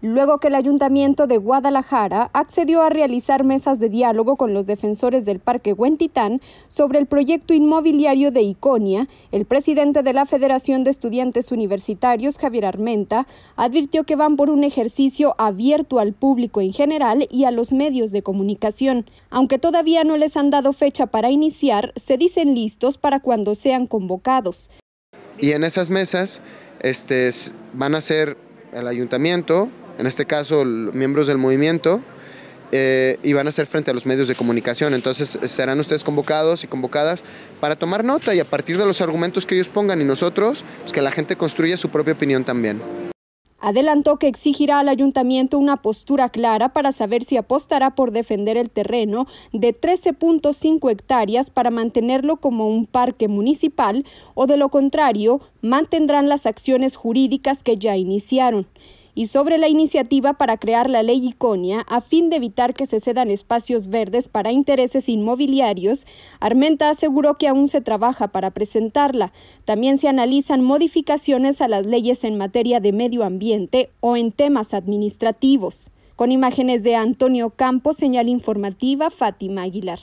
luego que el Ayuntamiento de Guadalajara accedió a realizar mesas de diálogo con los defensores del Parque Huentitán sobre el proyecto inmobiliario de Iconia, el presidente de la Federación de Estudiantes Universitarios, Javier Armenta, advirtió que van por un ejercicio abierto al público en general y a los medios de comunicación. Aunque todavía no les han dado fecha para iniciar, se dicen listos para cuando sean convocados. Y en esas mesas este, van a ser el ayuntamiento, en este caso miembros del movimiento, eh, y van a ser frente a los medios de comunicación. Entonces eh, serán ustedes convocados y convocadas para tomar nota y a partir de los argumentos que ellos pongan y nosotros, pues que la gente construya su propia opinión también. Adelantó que exigirá al ayuntamiento una postura clara para saber si apostará por defender el terreno de 13.5 hectáreas para mantenerlo como un parque municipal o de lo contrario mantendrán las acciones jurídicas que ya iniciaron y sobre la iniciativa para crear la ley Iconia a fin de evitar que se cedan espacios verdes para intereses inmobiliarios, Armenta aseguró que aún se trabaja para presentarla. También se analizan modificaciones a las leyes en materia de medio ambiente o en temas administrativos. Con imágenes de Antonio Campos, señal informativa Fátima Aguilar.